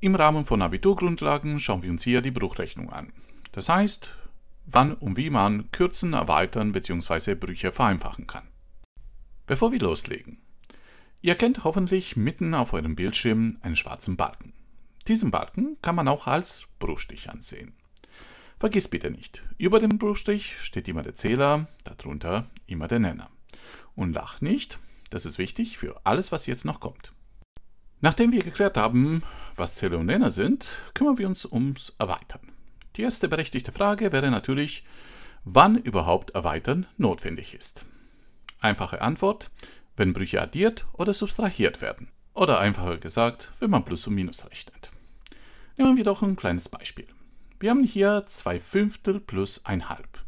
Im Rahmen von Abiturgrundlagen schauen wir uns hier die Bruchrechnung an. Das heißt, wann und wie man kürzen, erweitern bzw. Brüche vereinfachen kann. Bevor wir loslegen. Ihr kennt hoffentlich mitten auf eurem Bildschirm einen schwarzen Balken. Diesen Balken kann man auch als Bruchstich ansehen. Vergiss bitte nicht, über dem Bruchstich steht immer der Zähler, darunter immer der Nenner. Und lach nicht, das ist wichtig für alles, was jetzt noch kommt. Nachdem wir geklärt haben, was Zähler und Nenner sind, kümmern wir uns ums Erweitern. Die erste berechtigte Frage wäre natürlich, wann überhaupt Erweitern notwendig ist. Einfache Antwort, wenn Brüche addiert oder subtrahiert werden. Oder einfacher gesagt, wenn man Plus und Minus rechnet. Nehmen wir doch ein kleines Beispiel. Wir haben hier 2 Fünftel plus 1 halb.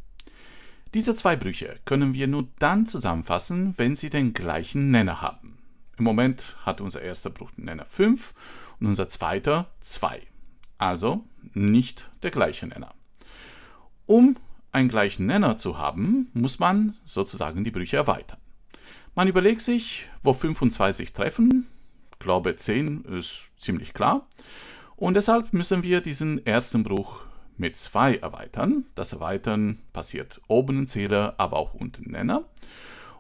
Diese zwei Brüche können wir nur dann zusammenfassen, wenn sie den gleichen Nenner haben. Im Moment hat unser erster Bruch den Nenner 5 und unser zweiter 2. Also nicht der gleiche Nenner. Um einen gleichen Nenner zu haben, muss man sozusagen die Brüche erweitern. Man überlegt sich, wo 25 treffen. Ich glaube 10 ist ziemlich klar. Und deshalb müssen wir diesen ersten Bruch mit 2 erweitern. Das Erweitern passiert oben im Zähler, aber auch unten im Nenner.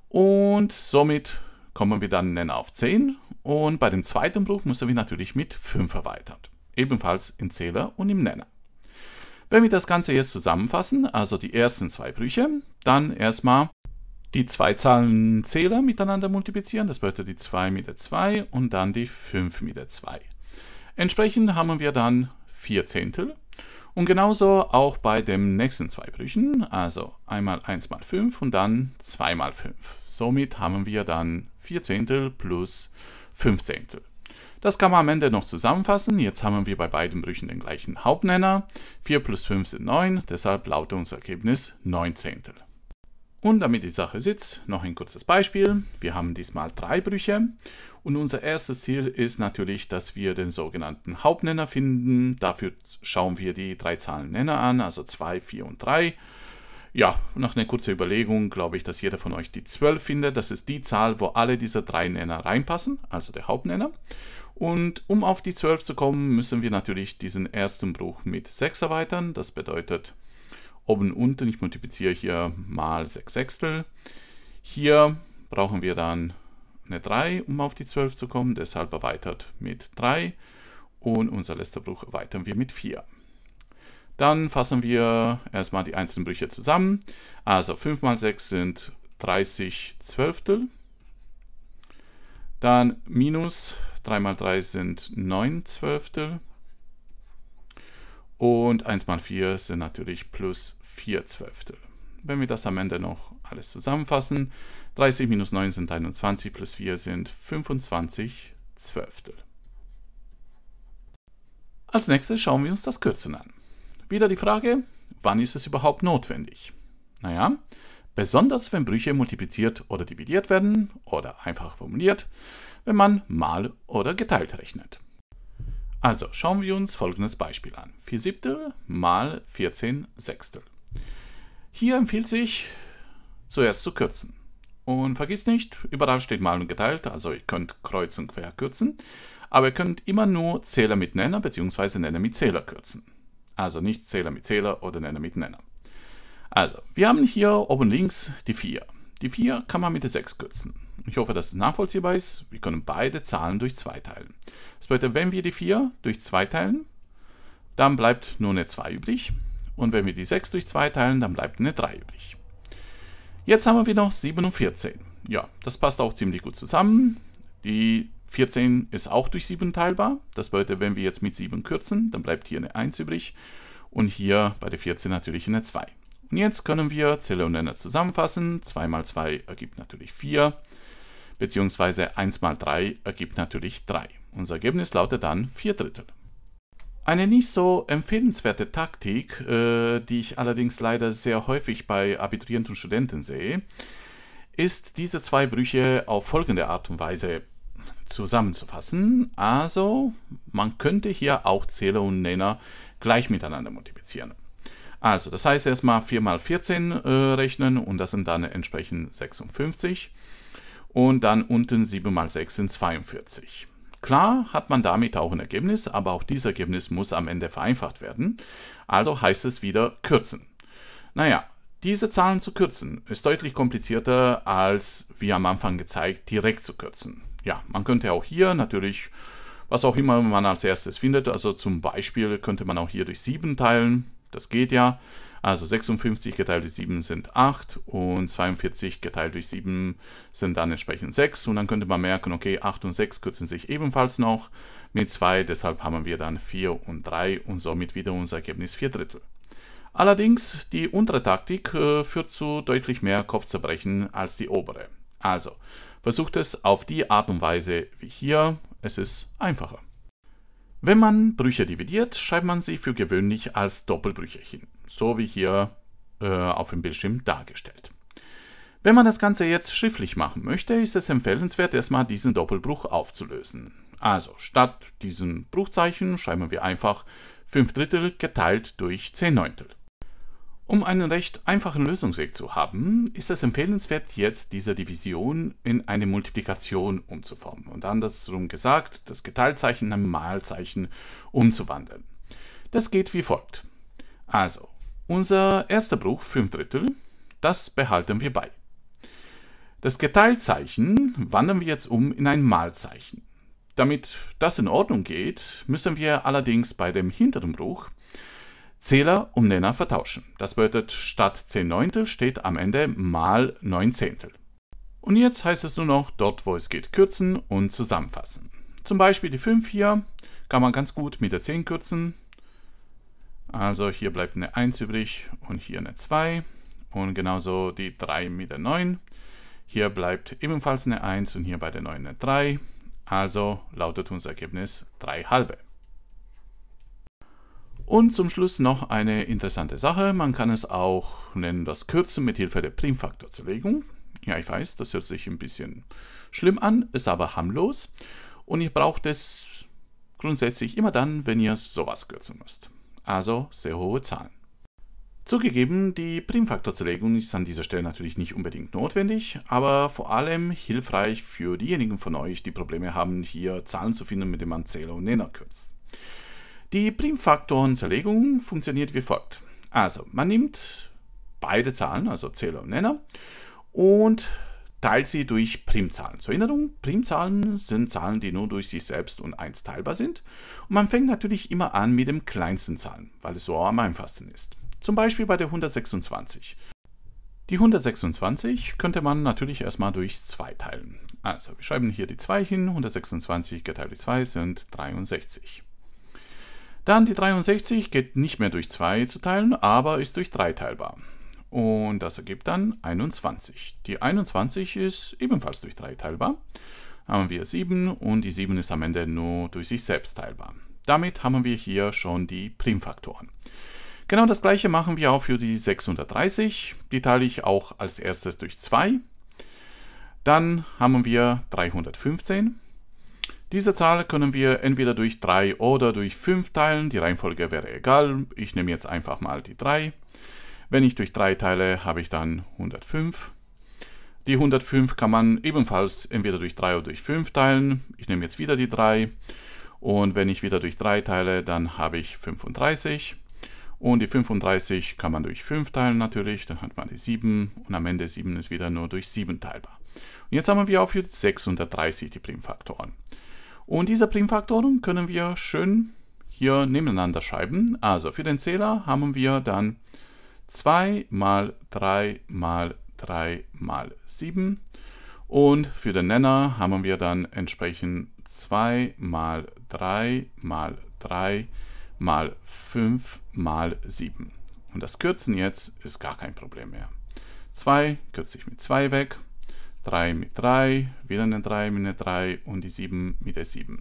Und somit kommen wir dann Nenner auf 10 und bei dem zweiten Bruch müssen wir natürlich mit 5 erweitern. Ebenfalls im Zähler und im Nenner. Wenn wir das Ganze jetzt zusammenfassen, also die ersten zwei Brüche, dann erstmal die zwei Zahlen Zähler miteinander multiplizieren, das bedeutet die 2 mit der 2 und dann die 5 mit der 2. Entsprechend haben wir dann 4 Zehntel und genauso auch bei den nächsten zwei Brüchen, also einmal 1 mal 5 und dann 2 mal 5. Somit haben wir dann 4 Zehntel plus 5 Zehntel. Das kann man am Ende noch zusammenfassen. Jetzt haben wir bei beiden Brüchen den gleichen Hauptnenner. 4 plus 5 sind 9, deshalb lautet unser Ergebnis 9 Zehntel. Und damit die Sache sitzt, noch ein kurzes Beispiel. Wir haben diesmal drei Brüche und unser erstes Ziel ist natürlich, dass wir den sogenannten Hauptnenner finden. Dafür schauen wir die drei Zahlen Nenner an, also 2, 4 und 3. Ja, nach einer kurzen Überlegung glaube ich, dass jeder von euch die 12 findet. Das ist die Zahl, wo alle diese drei Nenner reinpassen, also der Hauptnenner. Und um auf die 12 zu kommen, müssen wir natürlich diesen ersten Bruch mit 6 erweitern. Das bedeutet oben unten, ich multipliziere hier mal 6 Sechstel. Hier brauchen wir dann eine 3, um auf die 12 zu kommen, deshalb erweitert mit 3 und unser letzter Bruch erweitern wir mit 4. Dann fassen wir erstmal die einzelnen Brüche zusammen. Also 5 mal 6 sind 30 Zwölftel. Dann minus 3 mal 3 sind 9 Zwölftel. Und 1 mal 4 sind natürlich plus 4 Zwölftel. Wenn wir das am Ende noch alles zusammenfassen, 30 minus 9 sind 21, plus 4 sind 25 Zwölftel. Als nächstes schauen wir uns das Kürzen an. Wieder die Frage, wann ist es überhaupt notwendig? Naja, besonders wenn Brüche multipliziert oder dividiert werden oder einfach formuliert, wenn man mal oder geteilt rechnet. Also schauen wir uns folgendes Beispiel an. 4 Siebtel mal 14 Sechstel. Hier empfiehlt sich zuerst zu kürzen. Und vergiss nicht, überall steht mal und geteilt, also ihr könnt kreuz und quer kürzen, aber ihr könnt immer nur Zähler mit Nenner bzw. Nenner mit Zähler kürzen. Also nicht Zähler mit Zähler oder Nenner mit Nenner. Also, wir haben hier oben links die 4. Die 4 kann man mit der 6 kürzen. Ich hoffe, dass es nachvollziehbar ist. Wir können beide Zahlen durch 2 teilen. Das bedeutet, wenn wir die 4 durch 2 teilen, dann bleibt nur eine 2 übrig. Und wenn wir die 6 durch 2 teilen, dann bleibt eine 3 übrig. Jetzt haben wir noch 7 und 14. Ja, das passt auch ziemlich gut zusammen. Die 14 ist auch durch 7 teilbar. Das bedeutet, wenn wir jetzt mit 7 kürzen, dann bleibt hier eine 1 übrig und hier bei der 14 natürlich eine 2. Und jetzt können wir Zelle und Nenner zusammenfassen. 2 mal 2 ergibt natürlich 4, beziehungsweise 1 mal 3 ergibt natürlich 3. Unser Ergebnis lautet dann 4 Drittel. Eine nicht so empfehlenswerte Taktik, äh, die ich allerdings leider sehr häufig bei Abiturienten und Studenten sehe, ist diese zwei Brüche auf folgende Art und Weise zusammenzufassen. Also, man könnte hier auch Zähler und Nenner gleich miteinander multiplizieren. Also, das heißt erstmal 4 mal 14 äh, rechnen und das sind dann entsprechend 56. Und dann unten 7 mal 6 sind 42. Klar hat man damit auch ein Ergebnis, aber auch dieses Ergebnis muss am Ende vereinfacht werden. Also heißt es wieder kürzen. Naja, diese Zahlen zu kürzen ist deutlich komplizierter, als wie am Anfang gezeigt, direkt zu kürzen. Ja, man könnte auch hier natürlich, was auch immer man als erstes findet, also zum Beispiel könnte man auch hier durch 7 teilen, das geht ja. Also 56 geteilt durch 7 sind 8 und 42 geteilt durch 7 sind dann entsprechend 6. Und dann könnte man merken, okay, 8 und 6 kürzen sich ebenfalls noch mit 2. Deshalb haben wir dann 4 und 3 und somit wieder unser Ergebnis 4 Drittel. Allerdings, die untere Taktik äh, führt zu deutlich mehr Kopfzerbrechen als die obere. Also, versucht es auf die Art und Weise wie hier, es ist einfacher. Wenn man Brüche dividiert, schreibt man sie für gewöhnlich als Doppelbrüche hin so wie hier äh, auf dem Bildschirm dargestellt. Wenn man das Ganze jetzt schriftlich machen möchte, ist es empfehlenswert, erstmal diesen Doppelbruch aufzulösen. Also statt diesen Bruchzeichen schreiben wir einfach 5 Drittel geteilt durch 10 Neuntel. Um einen recht einfachen Lösungsweg zu haben, ist es empfehlenswert, jetzt diese Division in eine Multiplikation umzuformen und andersrum gesagt, das Geteiltzeichen in ein Malzeichen umzuwandeln. Das geht wie folgt. Also unser erster Bruch, 5 Drittel, das behalten wir bei. Das Geteilzeichen wandern wir jetzt um in ein Malzeichen. Damit das in Ordnung geht, müssen wir allerdings bei dem hinteren Bruch Zähler und Nenner vertauschen. Das bedeutet, statt 10 Neuntel steht am Ende mal 9 Zehntel. Und jetzt heißt es nur noch, dort wo es geht, kürzen und zusammenfassen. Zum Beispiel die 5 hier kann man ganz gut mit der 10 kürzen, also hier bleibt eine 1 übrig und hier eine 2 und genauso die 3 mit der 9. Hier bleibt ebenfalls eine 1 und hier bei der 9 eine 3. Also lautet unser Ergebnis 3 halbe. Und zum Schluss noch eine interessante Sache. Man kann es auch nennen das Kürzen mit Hilfe der Primfaktorzerlegung. Ja, ich weiß, das hört sich ein bisschen schlimm an, ist aber harmlos. Und ihr braucht es grundsätzlich immer dann, wenn ihr sowas kürzen müsst also sehr hohe Zahlen. Zugegeben, die Primfaktorzerlegung ist an dieser Stelle natürlich nicht unbedingt notwendig, aber vor allem hilfreich für diejenigen von euch, die Probleme haben, hier Zahlen zu finden, mit denen man Zähler und Nenner kürzt. Die Primfaktorenzerlegung funktioniert wie folgt. Also, man nimmt beide Zahlen, also Zähler und Nenner, und teilt sie durch Primzahlen. Zur Erinnerung, Primzahlen sind Zahlen, die nur durch sich selbst und 1 teilbar sind. Und man fängt natürlich immer an mit dem kleinsten Zahlen, weil es so am einfachsten ist. Zum Beispiel bei der 126. Die 126 könnte man natürlich erstmal durch 2 teilen. Also wir schreiben hier die 2 hin, 126 geteilt durch 2 sind 63. Dann die 63 geht nicht mehr durch 2 zu teilen, aber ist durch 3 teilbar. Und das ergibt dann 21. Die 21 ist ebenfalls durch 3 teilbar. Haben wir 7 und die 7 ist am Ende nur durch sich selbst teilbar. Damit haben wir hier schon die Primfaktoren. Genau das gleiche machen wir auch für die 630. Die teile ich auch als erstes durch 2. Dann haben wir 315. Diese Zahl können wir entweder durch 3 oder durch 5 teilen. Die Reihenfolge wäre egal. Ich nehme jetzt einfach mal die 3. Wenn ich durch 3 teile, habe ich dann 105. Die 105 kann man ebenfalls entweder durch 3 oder durch 5 teilen. Ich nehme jetzt wieder die 3. Und wenn ich wieder durch 3 teile, dann habe ich 35. Und die 35 kann man durch 5 teilen natürlich, dann hat man die 7 und am Ende 7 ist wieder nur durch 7 teilbar. Und jetzt haben wir auch für 630 die Primfaktoren. Und diese Primfaktoren können wir schön hier nebeneinander schreiben. Also für den Zähler haben wir dann 2 mal 3 mal 3 mal 7. Und für den Nenner haben wir dann entsprechend 2 mal 3 mal 3 mal 5 mal 7. Und das Kürzen jetzt ist gar kein Problem mehr. 2 kürze ich mit 2 weg, 3 mit 3, wieder eine 3 mit einer 3 und die 7 mit der 7.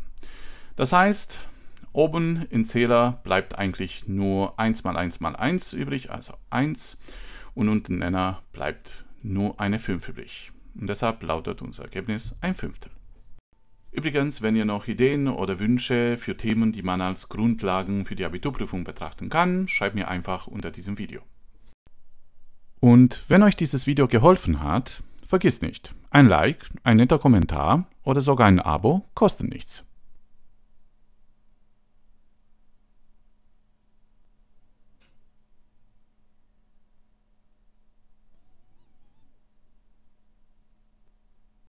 Das heißt, Oben in Zähler bleibt eigentlich nur 1 mal 1 mal 1 übrig, also 1. Und unten Nenner bleibt nur eine 5 übrig. Und deshalb lautet unser Ergebnis ein Fünftel. Übrigens, wenn ihr noch Ideen oder Wünsche für Themen, die man als Grundlagen für die Abiturprüfung betrachten kann, schreibt mir einfach unter diesem Video. Und wenn euch dieses Video geholfen hat, vergisst nicht, ein Like, ein netter Kommentar oder sogar ein Abo kosten nichts.